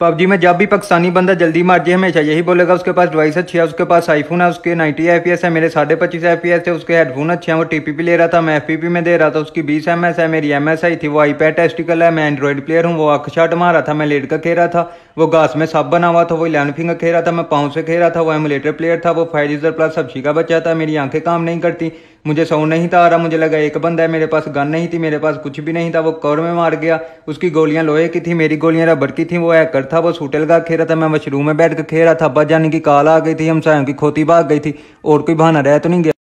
PUBG में जब भी पाकिस्तानी बंदा जल्दी मार जाए हमेशा यही बोलेगा उसके पास डिवाइस अच्छी है उसके पास आईफोन है उसके 90 एफ है मेरे साढ़े पच्चीस एफ है उसके हेडफोन अच्छे हैं वो भी ले रहा था मैं पी में दे रहा था उसकी बीस एम है मेरी एम थी वो आईपैड टेस्टिकल है मैं एंड्रॉइड प्लेयर हूँ वो अख शाट मार रहा था मैं लेट का खेरा था वो घास में साफ बना हुआ था वो इलेवन फिंगर खेरा था मैं पाँव से खेरा था वो एमुलेटर प्लेयर था वो फाइव डीजर प्लस सब्जी का बच्चा था मेरी आंखें काम नहीं करती मुझे सौ नहीं था आ रहा मुझे लगा एक बंदा है मेरे पास गन नहीं थी मेरे पास कुछ भी नहीं था वो कौर में मार गया उसकी गोलियां लोहे की थी मेरी गोलियां रबड़ की थी वो हैकर था वो सूटल का खेरा था मैं मशरूम में बैठ कर खेरा था अब्बा की काल आ गई थी हम सायों की खोती भाग गई थी और कोई बहाना रह तो नहीं गया